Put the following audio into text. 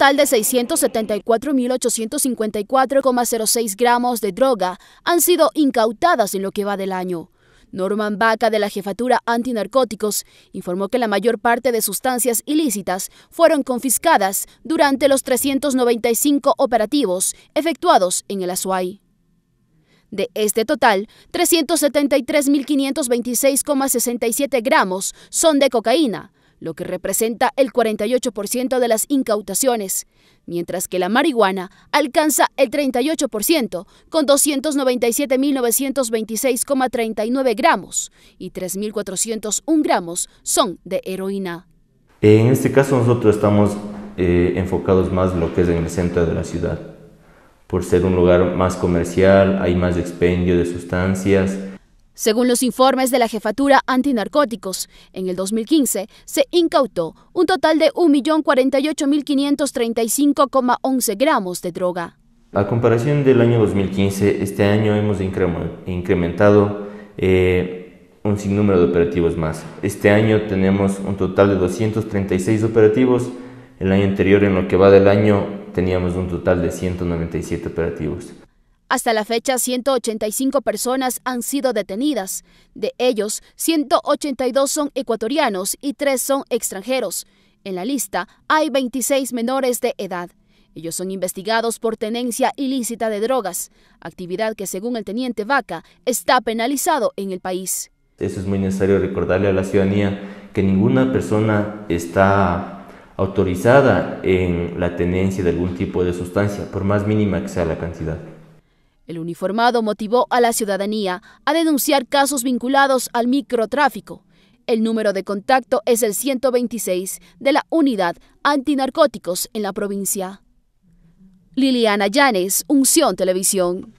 total de 674.854,06 gramos de droga han sido incautadas en lo que va del año. Norman Baca de la Jefatura Antinarcóticos informó que la mayor parte de sustancias ilícitas fueron confiscadas durante los 395 operativos efectuados en el Azuay. De este total, 373.526,67 gramos son de cocaína, lo que representa el 48% de las incautaciones, mientras que la marihuana alcanza el 38% con 297.926,39 gramos y 3.401 gramos son de heroína. Eh, en este caso nosotros estamos eh, enfocados más en lo que es en el centro de la ciudad. Por ser un lugar más comercial, hay más expendio de sustancias, según los informes de la Jefatura Antinarcóticos, en el 2015 se incautó un total de 1.048.535,11 gramos de droga. A comparación del año 2015, este año hemos incrementado eh, un sinnúmero de operativos más. Este año tenemos un total de 236 operativos. El año anterior, en lo que va del año, teníamos un total de 197 operativos. Hasta la fecha, 185 personas han sido detenidas. De ellos, 182 son ecuatorianos y 3 son extranjeros. En la lista hay 26 menores de edad. Ellos son investigados por tenencia ilícita de drogas, actividad que según el teniente Vaca está penalizado en el país. Eso es muy necesario recordarle a la ciudadanía que ninguna persona está autorizada en la tenencia de algún tipo de sustancia, por más mínima que sea la cantidad. El uniformado motivó a la ciudadanía a denunciar casos vinculados al microtráfico. El número de contacto es el 126 de la Unidad Antinarcóticos en la provincia. Liliana Llanes, Unción Televisión.